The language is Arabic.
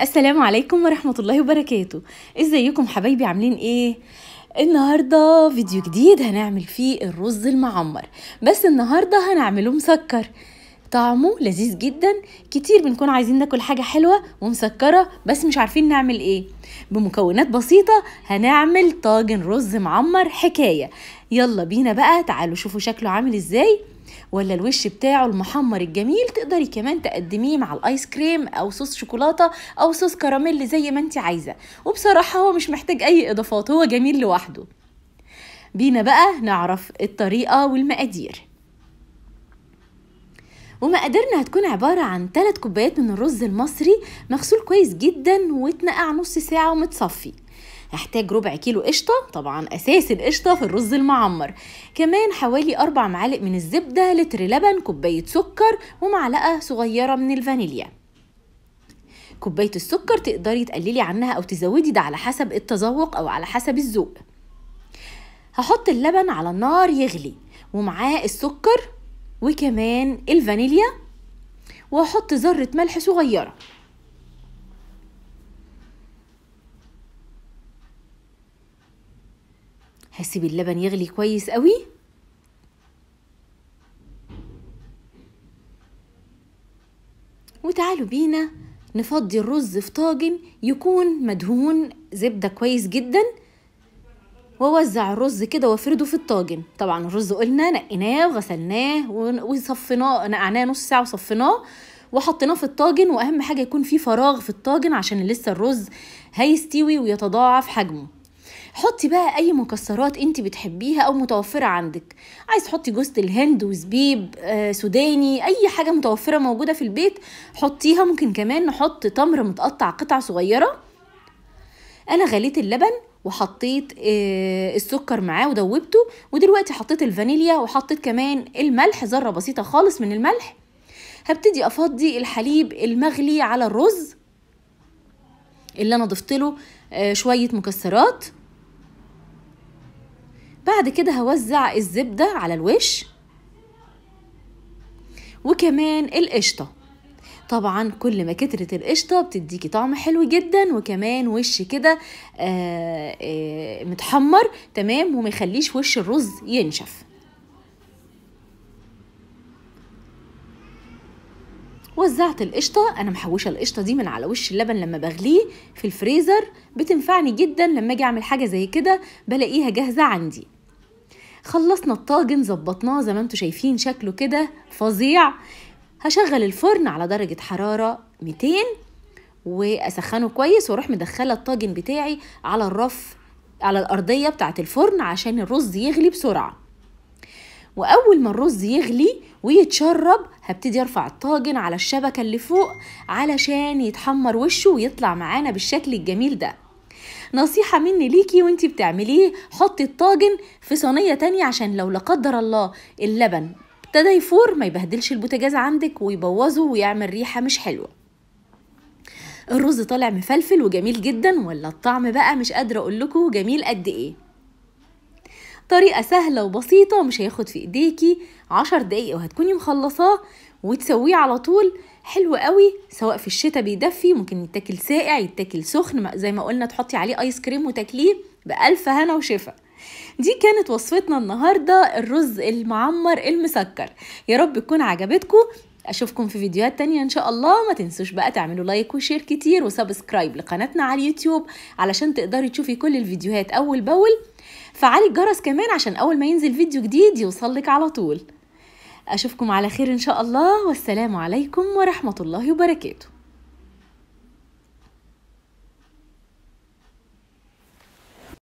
السلام عليكم ورحمة الله وبركاته ازيكم حبايبي عاملين ايه؟ النهاردة فيديو جديد هنعمل فيه الرز المعمر بس النهاردة هنعمله مسكر طعمه لذيذ جدا كتير بنكون عايزين ناكل حاجة حلوة ومسكرة بس مش عارفين نعمل ايه بمكونات بسيطة هنعمل طاجن رز معمر حكاية يلا بينا بقى تعالوا شوفوا شكله عامل ازاي ولا الوش بتاعه المحمر الجميل تقدري كمان تقدميه مع الايس كريم او صوص شوكولاته او صوص كراميل زي ما انت عايزه وبصراحه هو مش محتاج اي اضافات هو جميل لوحده بينا بقى نعرف الطريقه والمقادير ومقاديرنا هتكون عبارة عن ثلاث كوبايات من الرز المصري مغسول كويس جدا واتنقع نص ساعة ومتصفي هحتاج ربع كيلو قشطة طبعا أساس القشطة في الرز المعمر كمان حوالي أربع معالق من الزبدة لتر لبن كوباية سكر ومعلقة صغيرة من الفانيليا كوباية السكر تقدري تقللي عنها أو تزودي ده على حسب التذوق أو على حسب الذوق هحط اللبن على النار يغلي ومعاه السكر وكمان الفانيليا واحط ذرة ملح صغيرة هسيب اللبن يغلي كويس قوي وتعالوا بينا نفضي الرز في طاجن يكون مدهون زبدة كويس جداً ووزع الرز كده وافرده في الطاجن طبعا الرز قلنا نقيناه وغسلناه وصفيناه نقعناه نص ساعه وصفيناه وحطيناه في الطاجن واهم حاجه يكون في فراغ في الطاجن عشان لسه الرز هيستوي ويتضاعف حجمه حطي بقى اي مكسرات انت بتحبيها او متوفره عندك عايز تحطي جوزة الهند وزبيب آه، سوداني اي حاجه متوفره موجوده في البيت حطيها ممكن كمان نحط تمر متقطع قطع صغيره انا غليت اللبن وحطيت آه، السكر معاه ودوبته ودلوقتي حطيت الفانيليا وحطيت كمان الملح ذره بسيطه خالص من الملح هبتدي افضي الحليب المغلي على الرز اللي انا ضفت له آه، شويه مكسرات بعد كده هوزع الزبده على الوش وكمان القشطه طبعا كل ما كترت القشطه بتديكي طعم حلو جدا وكمان وش كده آه، آه، متحمر تمام وما يخليش وش الرز ينشف وزعت القشطة أنا محوشة القشطة دي من على وش اللبن لما بغليه في الفريزر بتنفعني جدا لما أجي أعمل حاجة زي كده بلاقيها جاهزة عندي خلصنا الطاجن ظبطناه زي ما انتم شايفين شكله كده فظيع هشغل الفرن على درجة حرارة 200 واسخنه كويس واروح مدخله الطاجن بتاعي على الرف على الارضيه بتاعه الفرن عشان الرز يغلي بسرعه واول ما الرز يغلي ويتشرب هبتدي ارفع الطاجن على الشبكه اللي فوق علشان يتحمر وشه ويطلع معانا بالشكل الجميل ده نصيحة مني ليكي وانتي بتعمليه حطي الطاجن في صينية تانية عشان لو لا قدر الله اللبن ابتدى يفور ما يبهدلش البوتاجاز عندك ويبوظه ويعمل ريحة مش حلوة الرز طالع مفلفل وجميل جدا ولا الطعم بقى مش قادرة أقولكوا جميل قد ايه طريقة سهلة وبسيطة مش هياخد في ايديكي عشر دقايق وهتكوني مخلصاه وتسويه على طول حلو قوي سواء في الشتاء بيدفي ممكن يتاكل ساقع يتاكل سخن زي ما قلنا تحطي عليه ايس كريم وتاكليه بألف هنا وشفا دي كانت وصفتنا النهاردة الرز المعمر المسكر يا رب تكون عجبتكم اشوفكم في فيديوهات تانية ان شاء الله ما تنسوش بقى تعملوا لايك وشير كتير وسبسكرايب لقناتنا على اليوتيوب علشان تقدري تشوفي كل الفيديوهات اول باول فعلي الجرس كمان عشان اول ما ينزل فيديو جديد يوصلك على طول اشوفكم على خير ان شاء الله والسلام عليكم ورحمة الله وبركاته